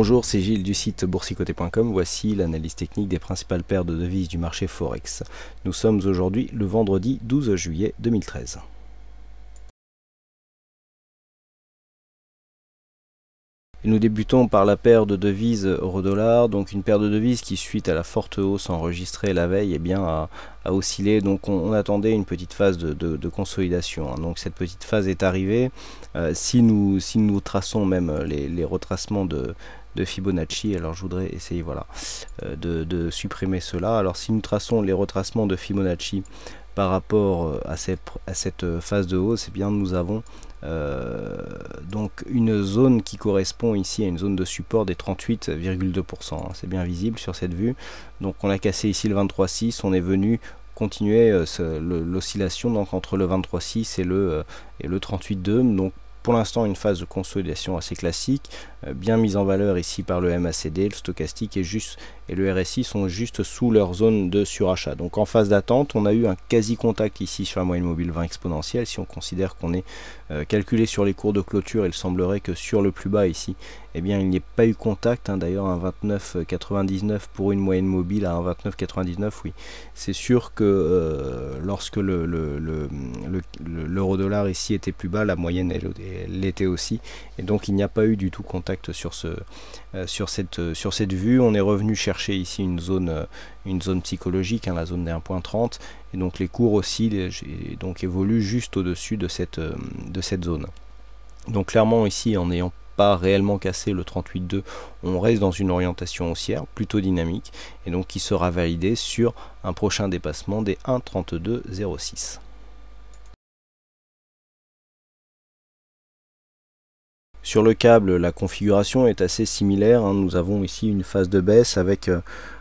Bonjour, c'est Gilles du site boursicoté.com. Voici l'analyse technique des principales paires de devises du marché Forex. Nous sommes aujourd'hui le vendredi 12 juillet 2013. nous débutons par la paire de devises euro-dollar, donc une paire de devises qui, suite à la forte hausse enregistrée la veille, et eh bien, a, oscillé. Donc on, attendait une petite phase de, consolidation. Hein. Donc cette petite phase est arrivée. Euh, si, nous, si nous traçons même les, retracements de, Fibonacci. Alors je voudrais essayer voilà, euh, de, supprimer cela. Alors si nous traçons les retracements de Fibonacci par rapport euh, à cette, phase de hausse, et eh bien nous avons euh, donc une zone qui correspond ici à une zone de support des 38,2%. Hein. c'est bien visible sur cette vue. Donc on a cassé ici le 23,6, on est venu continuer euh, l'oscillation donc entre le 23,6 et le, euh, et le 38,2. Donc pour l'instant une phase de consolidation assez classique, bien mise en valeur ici par le MACD, le stochastique est juste et le RSI sont juste sous leur zone de surachat. Donc en phase d'attente, on a eu un quasi-contact ici sur la moyenne mobile 20 exponentielle. Si on considère qu'on est euh, calculé sur les cours de clôture, il semblerait que sur le plus bas ici, eh bien, il n'y ait pas eu contact. Hein. D'ailleurs, un 29,99 pour une moyenne mobile à un 29,99, oui. C'est sûr que euh, lorsque l'euro le, le, dollar ici était plus bas, la moyenne l'était aussi. Et donc, il n'y a pas eu du tout contact sur, ce, euh, sur, cette, sur cette vue. On est revenu chercher ici une zone, euh, une zone psychologique, hein, la zone des 1.30, et donc les cours aussi donc évoluent juste au-dessus de cette, euh, de cette zone. Donc clairement ici, en n'ayant pas réellement cassé le 38.2, on reste dans une orientation haussière plutôt dynamique, et donc qui sera validée sur un prochain dépassement des 1.32.06. Sur le câble, la configuration est assez similaire. Hein. Nous avons ici une phase de baisse avec euh,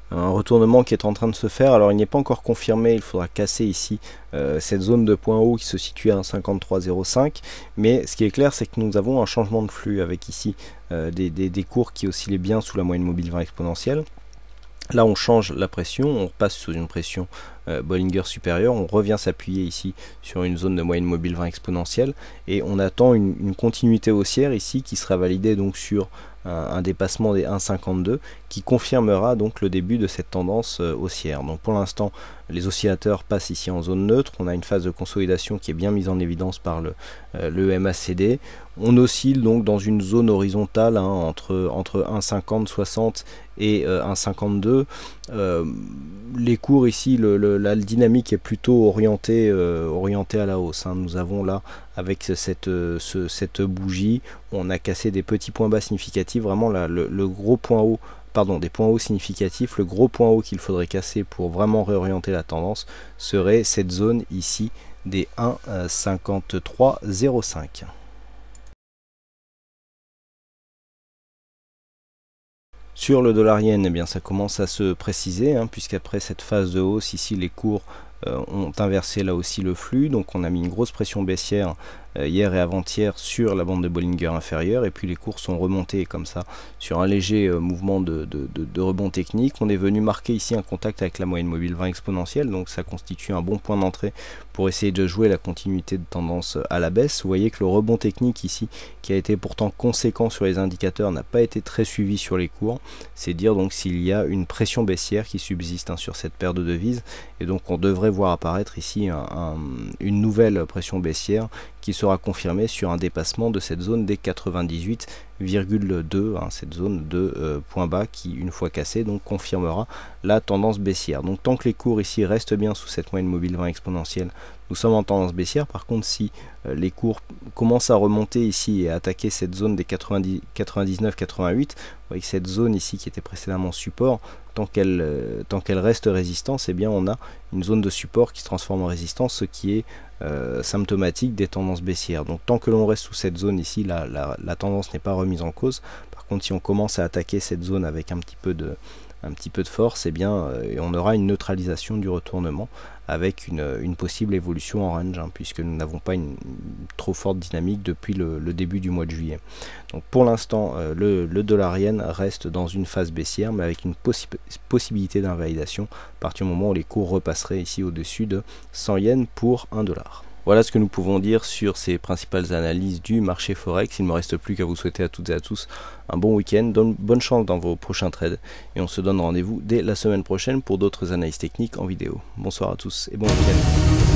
un retournement qui est en train de se faire. Alors il n'est pas encore confirmé, il faudra casser ici euh, cette zone de point haut qui se situe à 53,05. Mais ce qui est clair, c'est que nous avons un changement de flux avec ici euh, des, cours qui oscillent bien sous la moyenne mobile 20 exponentielle. Là, on change la pression, on passe sous une pression euh, Bollinger supérieure, on revient s'appuyer ici sur une zone de moyenne mobile 20 exponentielle et on attend une, continuité haussière ici qui sera validée donc sur un, dépassement des 1,52 qui confirmera donc le début de cette tendance euh, haussière. Donc pour l'instant, les oscillateurs passent ici en zone neutre, on a une phase de consolidation qui est bien mise en évidence par le, euh, le MACD. On oscille donc dans une zone horizontale hein, entre, entre 1,50, 60 et 1,52, euh, euh, les cours ici, la dynamique est plutôt orientée, euh, orientée à la hausse. Hein. Nous avons là, avec cette, bougie, on a cassé des petits points bas significatifs, vraiment le gros point haut pardon, des points hauts significatifs, le gros point haut qu'il faudrait casser pour vraiment réorienter la tendance serait cette zone ici des 1,5305. Sur le dollar yen, eh bien, ça commence à se préciser, hein, puisqu'après cette phase de hausse, ici les cours euh, ont inversé là aussi le flux, donc on a mis une grosse pression baissière euh, hier et avant-hier sur la bande de Bollinger inférieure et puis les cours sont remontés comme ça sur un léger euh, mouvement de, rebond technique. On est venu marquer ici un contact avec la moyenne mobile 20 exponentielle donc ça constitue un bon point d'entrée pour essayer de jouer la continuité de tendance à la baisse. Vous voyez que le rebond technique ici qui a été pourtant conséquent sur les indicateurs n'a pas été très suivi sur les cours. C'est dire donc s'il y a une pression baissière qui subsiste hein, sur cette paire de devises et donc on devrait voir apparaître ici une nouvelle pression baissière sera confirmé sur un dépassement de cette zone des 98 2, hein, cette zone de euh, point bas qui, une fois cassée, donc confirmera la tendance baissière. Donc tant que les cours ici restent bien sous cette moyenne mobile 20 exponentielle, nous sommes en tendance baissière. Par contre, si euh, les cours commencent à remonter ici et à attaquer cette zone des 99-88, vous voyez que cette zone ici qui était précédemment support, tant qu'elle euh, tant qu'elle reste résistance, eh bien on a une zone de support qui se transforme en résistance, ce qui est symptomatique des tendances baissières. Donc tant que l'on reste sous cette zone ici, la, la, la tendance n'est pas remise mise en cause. Par contre, si on commence à attaquer cette zone avec un petit peu de, un petit peu de force, eh euh, et bien, on aura une neutralisation du retournement avec une, possible évolution en range, hein, puisque nous n'avons pas une, trop forte dynamique depuis le, début du mois de juillet. Donc pour l'instant, euh, le, le dollar yen reste dans une phase baissière, mais avec une possibilité d'invalidation à partir du moment où les cours repasseraient ici au-dessus de 100 yens pour 1 dollar. Voilà ce que nous pouvons dire sur ces principales analyses du marché Forex. Il ne me reste plus qu'à vous souhaiter à toutes et à tous un bon week-end, bonne chance dans vos prochains trades et on se donne rendez-vous dès la semaine prochaine pour d'autres analyses techniques en vidéo. Bonsoir à tous et bon week-end.